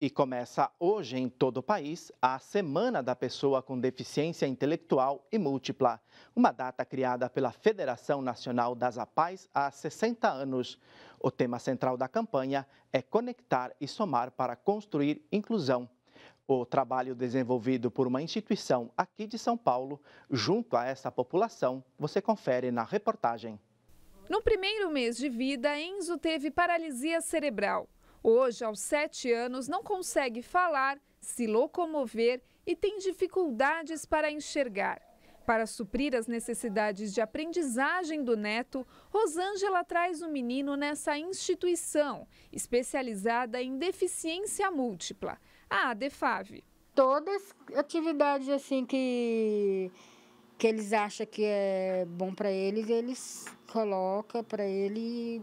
E começa hoje em todo o país a Semana da Pessoa com Deficiência Intelectual e Múltipla, uma data criada pela Federação Nacional das APAES há 60 anos. O tema central da campanha é conectar e somar para construir inclusão. O trabalho desenvolvido por uma instituição aqui de São Paulo, junto a essa população, você confere na reportagem. No primeiro mês de vida, Enzo teve paralisia cerebral. Hoje, aos sete anos, não consegue falar, se locomover e tem dificuldades para enxergar. Para suprir as necessidades de aprendizagem do neto, Rosângela traz o menino nessa instituição, especializada em deficiência múltipla, a ah, ADEFAV. Todas atividades assim que, que eles acham que é bom para eles, eles colocam para ele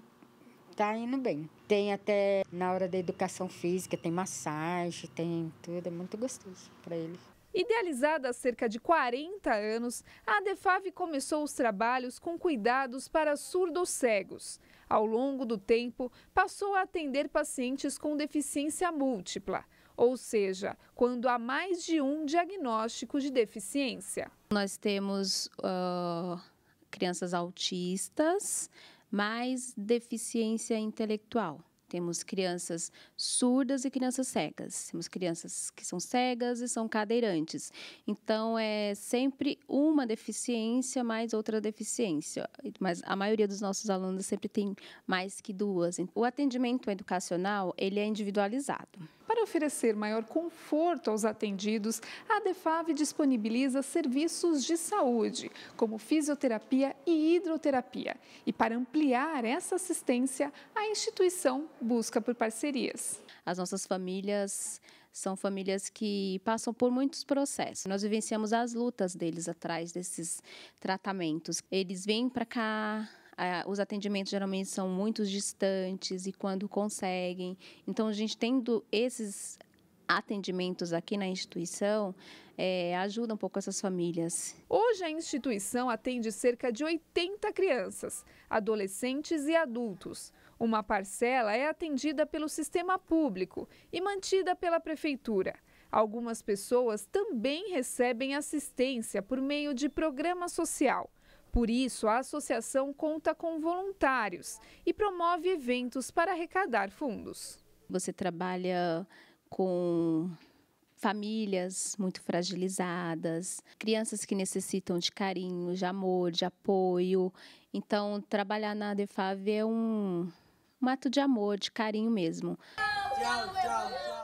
tá indo bem. Tem até na hora da educação física, tem massagem, tem tudo, é muito gostoso para ele Idealizada há cerca de 40 anos, a Defav começou os trabalhos com cuidados para surdos cegos. Ao longo do tempo, passou a atender pacientes com deficiência múltipla, ou seja, quando há mais de um diagnóstico de deficiência. Nós temos uh, crianças autistas, mais deficiência intelectual. Temos crianças surdas e crianças cegas. Temos crianças que são cegas e são cadeirantes. Então, é sempre uma deficiência mais outra deficiência. Mas a maioria dos nossos alunos sempre tem mais que duas. O atendimento educacional, ele é individualizado oferecer maior conforto aos atendidos, a Defave disponibiliza serviços de saúde, como fisioterapia e hidroterapia. E para ampliar essa assistência, a instituição busca por parcerias. As nossas famílias são famílias que passam por muitos processos. Nós vivenciamos as lutas deles atrás desses tratamentos. Eles vêm para cá ah, os atendimentos geralmente são muito distantes e quando conseguem. Então, a gente tendo esses atendimentos aqui na instituição é, ajuda um pouco essas famílias. Hoje a instituição atende cerca de 80 crianças, adolescentes e adultos. Uma parcela é atendida pelo sistema público e mantida pela prefeitura. Algumas pessoas também recebem assistência por meio de programa social. Por isso, a associação conta com voluntários e promove eventos para arrecadar fundos. Você trabalha com famílias muito fragilizadas, crianças que necessitam de carinho, de amor, de apoio. Então, trabalhar na Defave é um, um ato de amor, de carinho mesmo. Tchau, tchau, tchau.